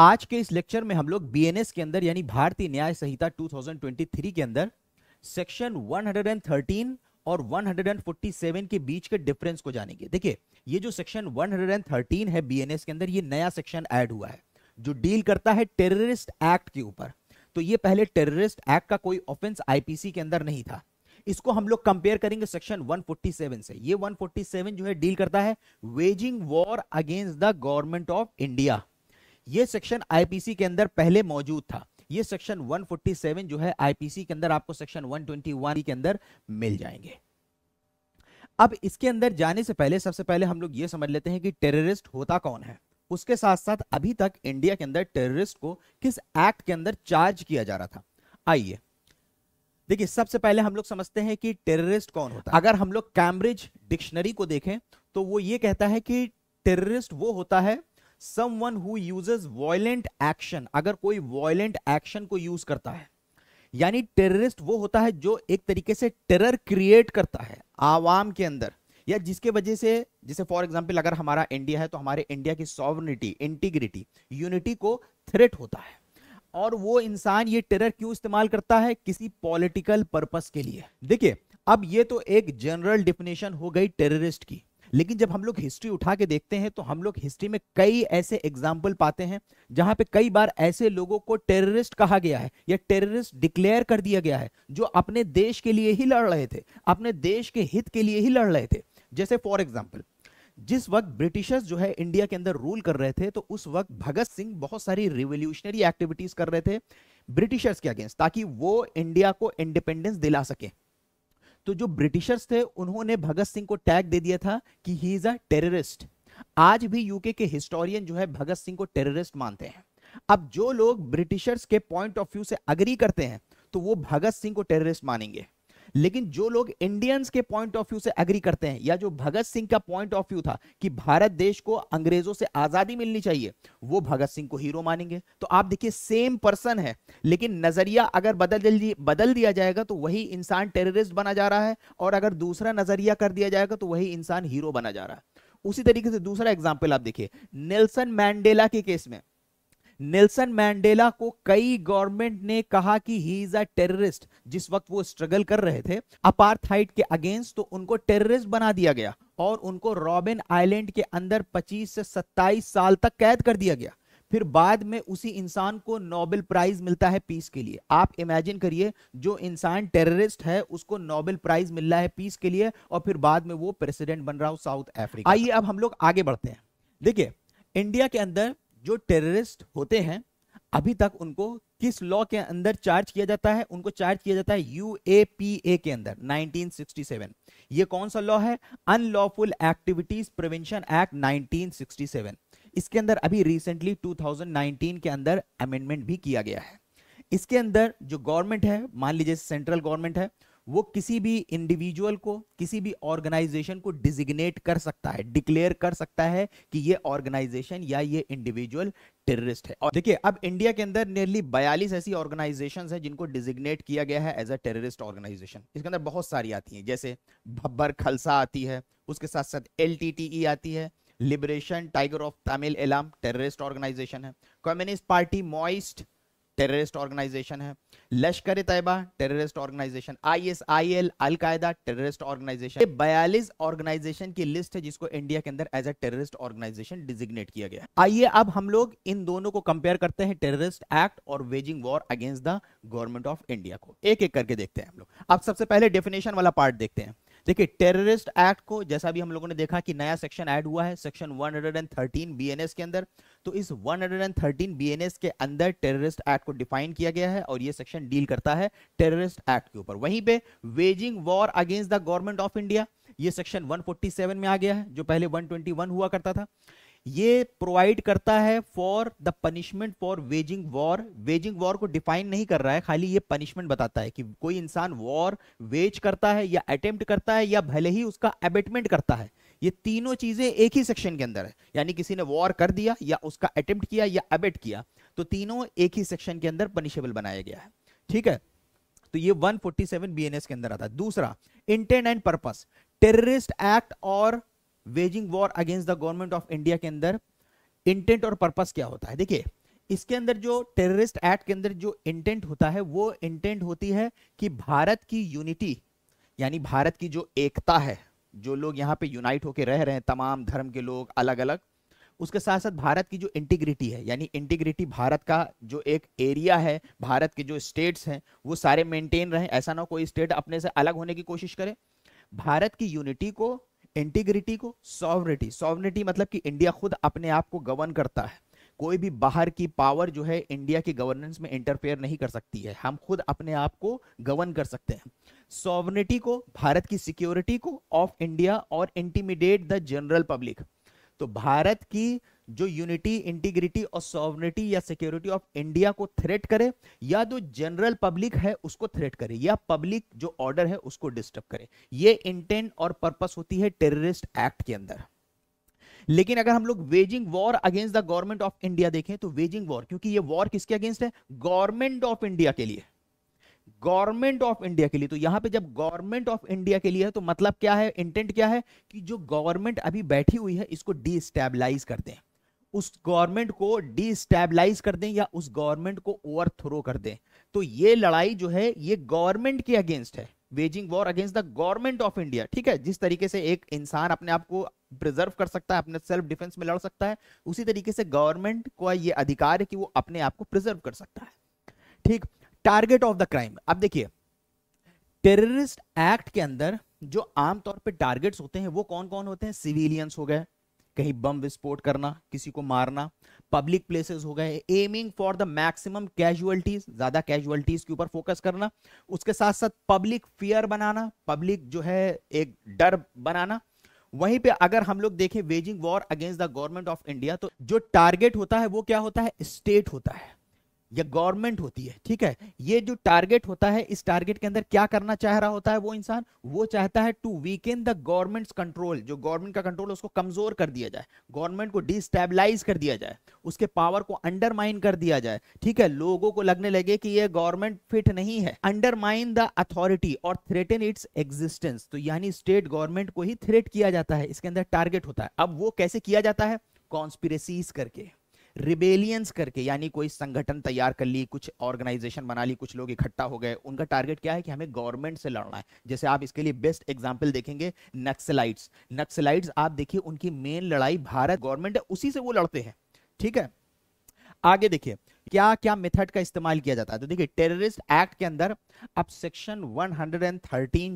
आज के इस लेक्चर में हम लोग बीएनएस के अंदर यानी भारतीय न्याय संहिता 2023 के अंदर सेक्शन 113 और 147 के बीच के डिफरेंस को जानेंगे देखिए ये जो सेक्शन 113 है बीएनएस के अंदर ये नया सेक्शन ऐड हुआ है जो डील करता है टेररिस्ट एक्ट के ऊपर तो ये पहले टेररिस्ट एक्ट का कोई ऑफेंस आईपीसी के अंदर नहीं था इसको हम लोग कंपेयर करेंगे सेक्शन 147 से ये 147 जो है डील करता है waging war against the government of India ये सेक्शन आईपीसी के अंदर पहले मौजूद था ये सेक्शन 147 जो है आईपीसी के अंदर आपको सेक्शन 121 के अंदर मिल जाएंगे अब इसके अंदर जाने से पहले सबसे पहले हम लोग ये समझ लेते हैं कि टेररिस्ट होता कौन है उसके साथ साथ अभी तक इंडिया के अंदर टेररिस्ट को किस एक्ट के अंदर चार्ज किया जा रहा था आइए देखिए सबसे पहले हम लोग समझते हैं कि टेररिस्ट कौन होता है अगर हम लोग कैम्ब्रिज डिक्शनरी को देखें तो वो ये कहता है कि टेररिस्ट वो होता है someone who uses violent action अगर कोई वॉयलेंट एक्शन को यूज करता है यानी टेररिस्ट वो होता है जो एक तरीके से टेरर क्रिएट करता है आवाम के अंदर या जिसके वजह से जैसे फॉर एग्जाम्पल अगर हमारा इंडिया है तो हमारे इंडिया की सॉवर्निटी इंटीग्रिटी यूनिटी को थ्रेट होता है और वो इंसान ये टेरर क्यों इस्तेमाल करता है किसी पॉलिटिकल पर्पस के लिए देखिए अब ये तो एक जनरल डिफिनेशन हो गई टेररिस्ट की लेकिन जब हम लोग हिस्ट्री उठा के देखते हैं तो हम लोग हिस्ट्री में कई ऐसे एग्जाम्पल पाते हैं जहां पे कई बार ऐसे लोगों को टेररिस्ट कहा गया है या टेररिस्ट डिक्लेयर कर दिया गया है जो अपने देश के लिए ही लड़ रहे थे अपने देश के हित के लिए ही लड़ रहे थे जैसे फॉर एग्जाम्पल जिस वक्त ब्रिटिशर्स जो है इंडिया के अंदर रूल कर रहे थे तो उस वक्त भगत सिंह बहुत सारी रिवोल्यूशनरी एक्टिविटीज कर रहे थे ब्रिटिशर्स के अगेंस्ट ताकि वो इंडिया को इंडिपेंडेंस दिला सके तो जो ब्रिटिशर्स थे उन्होंने भगत सिंह को टैग दे दिया था कि ही इज अ टेररिस्ट आज भी यूके के हिस्टोरियन जो है भगत सिंह को टेररिस्ट मानते हैं अब जो लोग ब्रिटिशर्स के पॉइंट ऑफ व्यू से अग्री करते हैं तो वो भगत सिंह को टेररिस्ट मानेंगे लेकिन जो लोग इंडियंस के पॉइंट ऑफ व्यू से एग्री करते हैं या जो भगत सिंह का पॉइंट ऑफ व्यू था कि भारत देश को अंग्रेजों से आजादी मिलनी चाहिए वो भगत सिंह को हीरो मानेंगे तो आप देखिए सेम पर्सन है लेकिन नजरिया अगर बदल बदल दिया जाएगा तो वही इंसान टेररिस्ट बना जा रहा है और अगर दूसरा नजरिया कर दिया जाएगा तो वही इंसान हीरो बना जा रहा है उसी तरीके से दूसरा एग्जाम्पल आप देखिए नेल्सन मैंडेला के केस में नेल्सन मैंडेला को कई गवर्नमेंट ने कहा कि ही इज अ टेररिस्ट जिस वक्त वो स्ट्रगल कर रहे थे अपार्थाइट के अगेंस्ट तो उनको टेररिस्ट बना दिया गया और उनको रॉबिन आइलैंड के अंदर 25 से 27 साल तक कैद कर दिया गया फिर बाद में उसी इंसान को नोबेल प्राइज मिलता है पीस के लिए आप इमेजिन करिए जो इंसान टेररिस्ट है उसको नोबेल प्राइज मिल रहा है पीस के लिए और फिर बाद में वो प्रेसिडेंट बन रहा हूं साउथ अफ्रीका आइए अब हम लोग आगे बढ़ते हैं देखिए इंडिया के अंदर जो टेररिस्ट होते हैं अभी तक उनको किस लॉ के अंदर चार्ज किया जाता है उनको चार्ज किया जाता है यूएपीए के अंदर 1967 ये कौन सा लॉ है अनलॉफुल एक्टिविटीज प्रिवेंशन एक्ट 1967 इसके अंदर अभी रिसेंटली 2019 के अंदर अमेंडमेंट भी किया गया है इसके अंदर जो गवर्नमेंट है मान लीजिए सेंट्रल गवर्नमेंट है वो किसी भी इंडिविजुअल को किसी भी ऑर्गेनाइजेशन को डिजिग्नेट कर सकता है डिक्लेयर कर सकता है कि ये ऑर्गेनाइजेशन या ये इंडिविजुअल टेररिस्ट है और देखिए अब इंडिया के अंदर नियरली बयालीस ऐसी ऑर्गेनाइजेशन है जिनको डिजिग्नेट किया गया है एज अ टेररिस्ट ऑर्गेनाइजेशन इसके अंदर बहुत सारी आती हैं जैसे भब्बर खलसा आती है उसके साथ साथ एल आती है liberation tiger of Tamil Eelam terrorist organisation है communist party Maoist terrorist organisation है Lashkar Taiba terrorist organisation ISIL al Qaeda terrorist organisation बयालीस ऑर्गेनाइजेशन की लिस्ट है जिसको इंडिया के अंदर as a terrorist organisation designate किया गया आइए अब हम लोग इन दोनों को कंपेयर करते हैं टेररिस्ट एक्ट और waging war against the government of India को एक एक करके देखते हैं हम लोग अब सबसे पहले डेफिनेशन वाला पार्ट देखते हैं देखिए टेररिस्ट एक्ट को जैसा भी हम लोगों ने देखा कि नया सेक्शन ऐड हुआ है सेक्शन 113 बीएनएस के अंदर तो इस 113 बीएनएस के अंदर टेररिस्ट एक्ट को डिफाइन किया गया है और ये सेक्शन डील करता है टेररिस्ट एक्ट के ऊपर वहीं पे waging war against the government of India ये सेक्शन 147 में आ गया है जो पहले 121 हुआ करता था ये प्रोवाइड करता है for the punishment for waging war waging war को डिफाइन नहीं कर रहा है खाली ये पनिशमेंट बताता है कि कोई इंसान वॉर वेज करता है या अटेम्प्ट करता है या भले ही उसका एबेटमेंट करता है ये तीनों चीजें एक ही सेक्शन के अंदर है यानी किसी ने वॉर कर दिया या उसका अटेम्प्ट किया या अबेट किया तो तीनों एक ही सेक्शन के अंदर पनिशेबल बनाया गया है ठीक है तो ये 147 बीएनएस के अंदर आता है दूसरा intent and purpose terrorist act और waging war against the government of India के अंदर इंटेंट और पर्पस क्या होता है देखिए इसके अंदर जो टेररिस्ट एक्ट के अंदर जो इंटेंट होता है वो इंटेंट होती है कि भारत की यूनिटी यानी भारत की जो एकता है जो लोग यहाँ पे यूनाइट होकर रह रहे हैं तमाम धर्म के लोग अलग अलग उसके साथ साथ भारत की जो इंटीग्रिटी है यानी इंटीग्रिटी भारत का जो एक एरिया है भारत के जो स्टेट्स हैं वो सारे मेंटेन रहे ऐसा ना कोई स्टेट अपने से अलग होने की कोशिश करे भारत की यूनिटी को इंटीग्रिटी को सॉवरिटी सॉवरिटी मतलब कि इंडिया खुद अपने आप को गवर्न करता है कोई भी बाहर की पावर जो है इंडिया की गवर्नेंस में इंटरफेयर नहीं कर सकती है हम खुद अपने आप को गवर्न कर सकते हैं सॉवनिटी को भारत की सिक्योरिटी को ऑफ इंडिया और इंटीमिडेट द जनरल पब्लिक तो भारत की जो यूनिटी इंटीग्रिटी और सॉवनिटी या सिक्योरिटी ऑफ इंडिया को थ्रेट करे या जो जनरल पब्लिक है उसको थ्रेट करे या पब्लिक जो ऑर्डर है उसको डिस्टर्ब करे ये इंटेंट और पर्पस होती है टेररिस्ट एक्ट के अंदर लेकिन अगर हम लोग waging war against the government of India देखें तो वेजिंग वॉर क्योंकि ये वॉर किसके अगेंस्ट है गवर्नमेंट ऑफ इंडिया के लिए गवर्नमेंट ऑफ इंडिया के लिए तो यहां पे जब गवर्नमेंट ऑफ इंडिया के लिए है तो मतलब क्या है इंटेंट क्या है कि जो गवर्नमेंट अभी बैठी हुई है इसको डिस्टेबलाइज कर दें उस गवर्नमेंट को डिस्टेबलाइज कर दें या उस गवर्नमेंट को ओवर थ्रो कर दें तो ये लड़ाई जो है ये गवर्नमेंट के अगेंस्ट है waging war against the government of India ठीक है जिस तरीके से एक इंसान अपने आप को प्रिजर्व कर सकता है अपने सेल्फ डिफेंस में लड़ सकता है उसी तरीके से गवर्नमेंट को ये अधिकार है कि वो अपने आप को प्रिजर्व कर सकता है ठीक टारगेट ऑफ द क्राइम अब देखिए टेररिस्ट एक्ट के अंदर जो आमतौर पर टारगेट्स होते हैं वो कौन कौन होते हैं सिविलियंस हो गए कहीं बम विस्फोट करना किसी को मारना पब्लिक प्लेसेस हो गए aiming for the maximum casualties ज्यादा कैजुअलिटीज के ऊपर फोकस करना उसके साथ साथ पब्लिक फियर बनाना पब्लिक जो है एक डर बनाना वहीं पे अगर हम लोग देखें waging war against the government of India तो जो टारगेट होता है वो क्या होता है स्टेट होता है या गवर्नमेंट होती है ठीक है ये जो टारगेट होता है इस टारगेट के अंदर क्या करना चाह रहा होता है वो इंसान वो चाहता है to weaken the government control जो गवर्नमेंट का कंट्रोल उसको कमजोर कर दिया जाए गवर्नमेंट को डिस्टेबलाइज कर दिया जाए उसके पावर को अंडरमाइन कर दिया जाए ठीक है लोगों को लगने लगे कि यह गवर्नमेंट फिट नहीं है अंडरमाइन द अथॉरिटी और थ्रेटन इट्स एग्जिस्टेंस तो यानी स्टेट गवर्नमेंट को ही थ्रेट किया जाता है इसके अंदर टारगेट होता है अब वो कैसे किया जाता है कॉन्स्पिरसीज करके रिबेलियंस करके यानी कोई संगठन तैयार कर ली कुछ ऑर्गेनाइजेशन बना ली कुछ लोग इकट्ठा हो गए उनका टारगेट क्या है कि हमें गवर्नमेंट से लड़ना है जैसे आप इसके लिए बेस्ट एग्जांपल देखेंगे नक्सलाइट्स नक्सलाइट्स आप देखिए उनकी मेन लड़ाई भारत गवर्नमेंट है उसी से वो लड़ते हैं ठीक है आगे देखिए क्या क्या मेथड का इस्तेमाल किया जाता है तो देखिए टेररिस्ट एक्ट के अंदर अब सेक्शन वन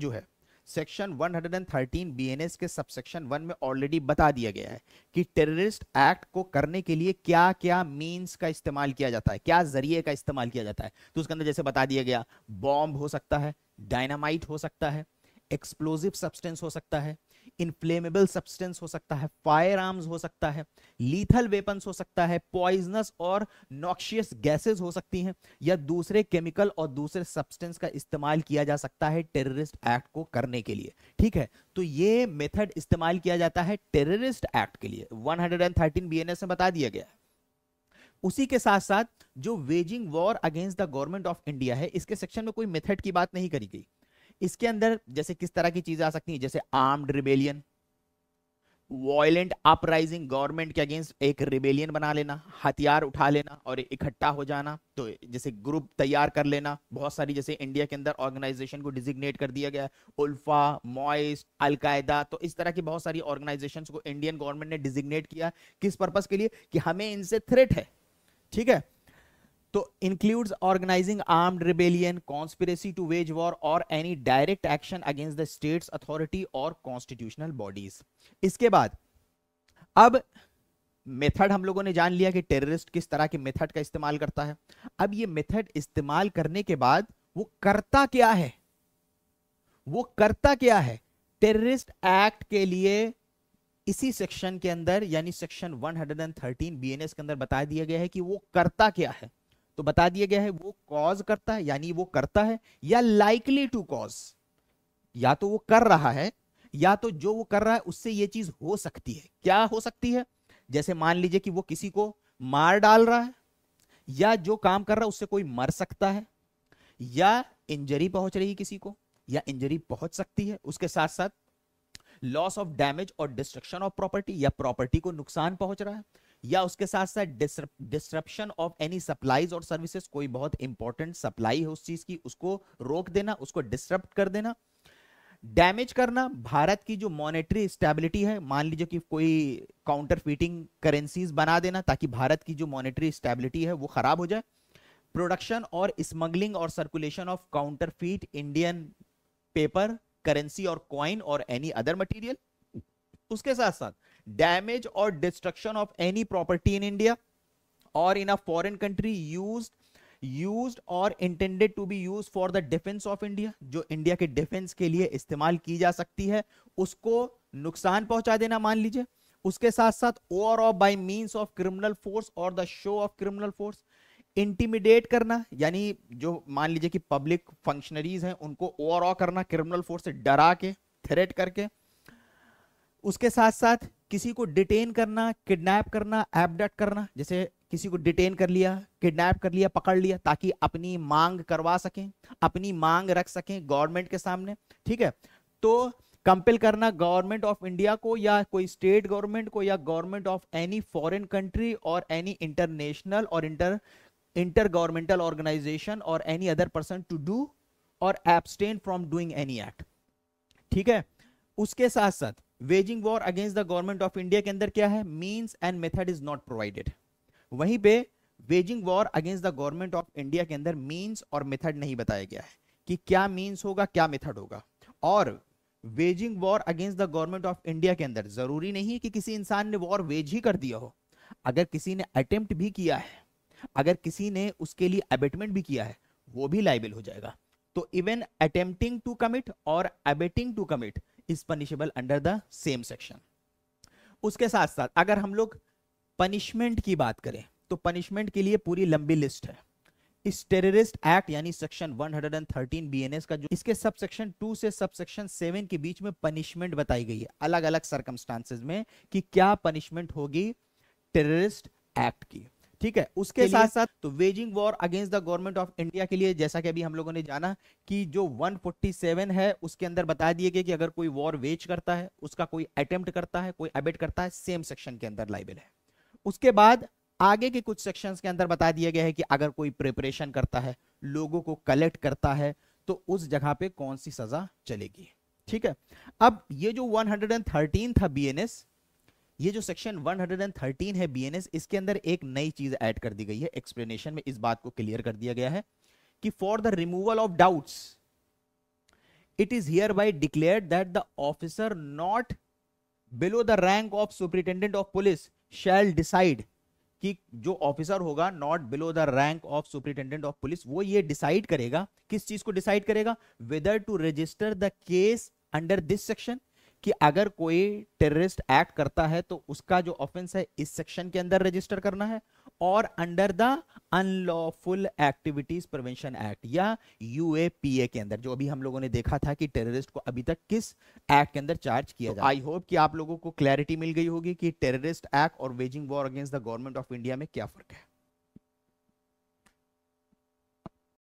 जो है सेक्शन 113 बीएनएस के सबसेक्शन 1 में ऑलरेडी बता दिया गया है कि टेररिस्ट एक्ट को करने के लिए क्या क्या मींस का इस्तेमाल किया जाता है क्या जरिए का इस्तेमाल किया जाता है तो उसके अंदर जैसे बता दिया गया बॉम्ब हो सकता है डायनामाइट हो सकता है एक्सप्लोजिव सब्सटेंस हो सकता है इनफ्लेमेबल सब्सटेंस हो सकता है फायर आर्म्स हो सकता है लीथल वेपन्स हो सकता है पॉइजनस और नॉक्शियस गैसेस हो सकती हैं या दूसरे केमिकल और दूसरे सब्सटेंस का इस्तेमाल किया जा सकता है टेररिस्ट एक्ट को करने के लिए ठीक है तो ये मेथड इस्तेमाल किया जाता है टेररिस्ट एक्ट के लिए 113 हंड्रेड में बता दिया गया उसी के साथ साथ जो waging war against the government of India है इसके सेक्शन में कोई मेथड की बात नहीं करी गई इसके अंदर जैसे किस तरह की चीजें आ सकती हैं जैसे armed rebellion violent uprising government के अगेंस्ट एक रिबेलियन बना लेना हथियार उठा लेना और इकट्ठा हो जाना तो जैसे ग्रुप तैयार कर लेना बहुत सारी जैसे इंडिया के अंदर ऑर्गेनाइजेशन को डिजिग्नेट कर दिया गया उल्फा मॉइस अलकायदा तो इस तरह की बहुत सारी ऑर्गेनाइजेशन को इंडियन गवर्नमेंट ने डिजिग्नेट किया किस पर्पज के लिए कि हमें इनसे थ्रेट है ठीक है तो includes organising arm rebellion conspiracy to wage war और any direct action against the state's authority और कॉन्स्टिट्यूशनल बॉडीज इसके बाद अब मेथड हम लोगों ने जान लिया कि टेररिस्ट किस तरह के मेथड का इस्तेमाल करता है अब ये मेथड इस्तेमाल करने के बाद वो करता क्या है वो करता क्या है टेररिस्ट एक्ट के लिए इसी सेक्शन के अंदर यानी सेक्शन 113 बीएनएस के अंदर बता दिया गया है कि वो करता क्या है तो बता दिया गया है वो कॉज करता है यानी वो करता है या लाइकली टू कॉज या तो वो कर रहा है या तो जो वो कर रहा है उससे ये चीज हो सकती है क्या हो सकती है जैसे मान लीजिए कि वो किसी को मार डाल रहा है या जो काम कर रहा है उससे कोई मर सकता है या इंजरी पहुंच रही किसी को या इंजरी पहुंच सकती है उसके साथ साथ लॉस ऑफ डैमेज और डिस्ट्रक्शन ऑफ प्रॉपर्टी या प्रॉपर्टी को नुकसान पहुंच रहा है या उसके साथ साथ डिस्ट्रप्शन ऑफ एनी सप्लाईज और सर्विसेज कोई बहुत इंपॉर्टेंट सप्लाई है उस चीज की उसको रोक देना उसको डिस्टर्ब कर देना डैमेज करना भारत की जो मॉनेटरी स्टेबिलिटी है मान लीजिए कि कोई काउंटर फिटिंग करेंसीज बना देना ताकि भारत की जो मॉनेटरी स्टेबिलिटी है वो खराब हो जाए प्रोडक्शन और स्मगलिंग और circulation of counterfeit Indian paper currency और कॉइन और एनी अदर मटेरियल उसके साथ साथ damage or destruction of any property in India or in a foreign country used used or intended to be used for the defense of India जो India के defence के लिए इस्तेमाल की जा सकती है उसको नुकसान पहुंचा देना मान लीजिए उसके साथ साथ over of by means of criminal force और the show of criminal force intimidate करना यानी जो मान लीजिए कि पब्लिक फंक्शनरीज हैं उनको ओवर करना क्रिमिनल फोर्स से डरा के थ्रेट करके उसके साथ साथ किसी को डिटेन करना किडनैप करना एबडक्ट करना जैसे किसी को डिटेन कर लिया किडनैप कर लिया पकड़ लिया ताकि अपनी मांग करवा सकें अपनी मांग रख सकें गवर्नमेंट के सामने ठीक है तो कंपेल करना गवर्नमेंट ऑफ इंडिया को या कोई स्टेट गवर्नमेंट को या government of any foreign country और एनी इंटरनेशनल और इंटर इंटर गवर्नमेंटल ऑर्गेनाइजेशन और any other person to do और abstain from doing any act ठीक है उसके साथ साथ waging war against the government of India के अंदर क्या है means and method is not provided वहीं पे waging war against the government of India के अंदर मीन्स और मेथड नहीं बताया गया है कि क्या मीन्स होगा क्या मेथड होगा और waging war against the government of India के अंदर जरूरी नहीं कि किसी इंसान ने वॉर वेज ही कर दिया हो अगर किसी ने अटेम्प्ट भी किया है अगर किसी ने उसके लिए अबेटमेंट भी किया है वो भी लाइबल हो जाएगा तो इवन अटेम्प्टिंग टू कमिट और abetting to commit is punishable under the same section उसके साथ साथ अगर हम लोग पनिशमेंट की बात करें तो पनिशमेंट के लिए पूरी लंबी लिस्ट है इस टेररिस्ट एक्ट यानी सेक्शन 113 बीएनएस का जो इसके सब सेक्शन टू से सब सेक्शन सेवन के बीच में पनिशमेंट बताई गई है अलग अलग सर्कमस्टांसिस में कि क्या पनिशमेंट होगी टेररिस्ट एक्ट की ठीक है उसके साथ साथ तो waging war against the government of India के लिए जैसा कि अभी हम लोगों ने जाना कि जो 147 है उसके अंदर बता दिए गए कि अगर कोई वॉर वेज करता है उसका कोई अटेम्प्ट करता है कोई एबेट करता है सेम सेक्शन के अंदर लाइबल है उसके बाद आगे के कुछ सेक्शन के अंदर बता दिया गया है कि अगर कोई प्रिपरेशन करता है लोगों को कलेक्ट करता है तो उस जगह पे कौन सी सजा चलेगी ठीक है अब ये जो 113 था बीएनएस ये जो सेक्शन 113 है बीएनएस इसके अंदर एक नई चीज ऐड कर दी गई है एक्सप्लेनेशन में इस बात को क्लियर कर दिया गया है कि for the removal of doubts it is hereby declare that the officer not below the rank of superintendent of police shall decide कि जो ऑफिसर होगा not below the rank of superintendent of police वो ये decide करेगा किस चीज को decide करेगा whether to register the case under this section कि अगर कोई टेररिस्ट एक्ट करता है तो उसका जो ऑफेंस है इस सेक्शन के अंदर रजिस्टर करना है और under the unlawful activities prevention act या यूएपीए के अंदर जो अभी हम लोगों ने देखा था कि टेररिस्ट को अभी तक किस एक्ट के अंदर चार्ज किया जाए आई होप कि आप लोगों को क्लैरिटी मिल गई होगी कि टेररिस्ट एक्ट और waging war against the government of India में क्या फर्क है